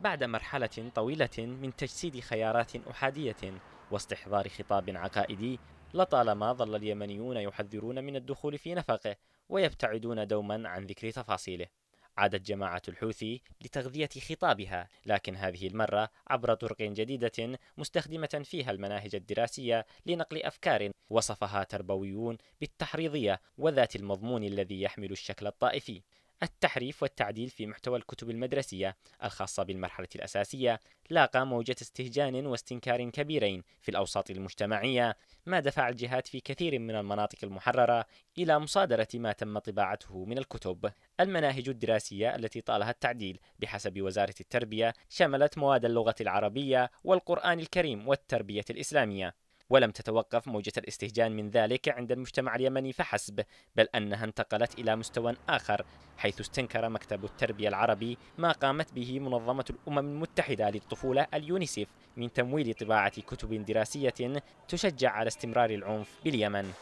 بعد مرحلة طويلة من تجسيد خيارات أحادية واستحضار خطاب عقائدي لطالما ظل اليمنيون يحذرون من الدخول في نفقه ويبتعدون دوما عن ذكر تفاصيله. عادت جماعة الحوثي لتغذية خطابها، لكن هذه المرة عبر طرق جديدة مستخدمة فيها المناهج الدراسية لنقل أفكار وصفها تربويون بالتحريضية وذات المضمون الذي يحمل الشكل الطائفي، التحريف والتعديل في محتوى الكتب المدرسية الخاصة بالمرحلة الأساسية لاقى موجة استهجان واستنكار كبيرين في الأوساط المجتمعية، ما دفع الجهات في كثير من المناطق المحررة إلى مصادرة ما تم طباعته من الكتب. المناهج الدراسية التي طالها التعديل بحسب وزارة التربية شملت مواد اللغة العربية والقرآن الكريم والتربية الإسلامية. ولم تتوقف موجة الاستهجان من ذلك عند المجتمع اليمني فحسب بل أنها انتقلت إلى مستوى آخر حيث استنكر مكتب التربية العربي ما قامت به منظمة الأمم المتحدة للطفولة اليونيسيف من تمويل طباعة كتب دراسية تشجع على استمرار العنف باليمن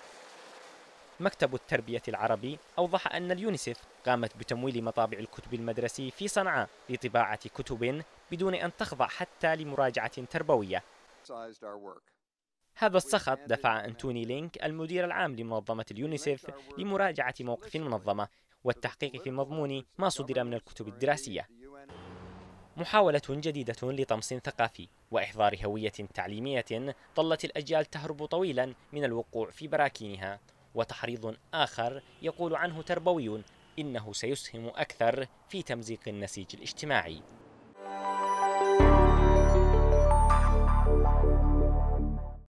مكتب التربية العربي أوضح أن اليونيسف قامت بتمويل مطابع الكتب المدرسي في صنعاء لطباعة كتب بدون أن تخضع حتى لمراجعة تربوية. هذا السخط دفع أنتوني لينك المدير العام لمنظمة اليونيسف لمراجعة موقف المنظمة والتحقيق في مضمون ما صدر من الكتب الدراسية محاولة جديدة لطمس ثقافي وإحضار هوية تعليمية ظلت الأجيال تهرب طويلا من الوقوع في براكينها وتحريض آخر يقول عنه تربوي إنه سيسهم أكثر في تمزيق النسيج الاجتماعي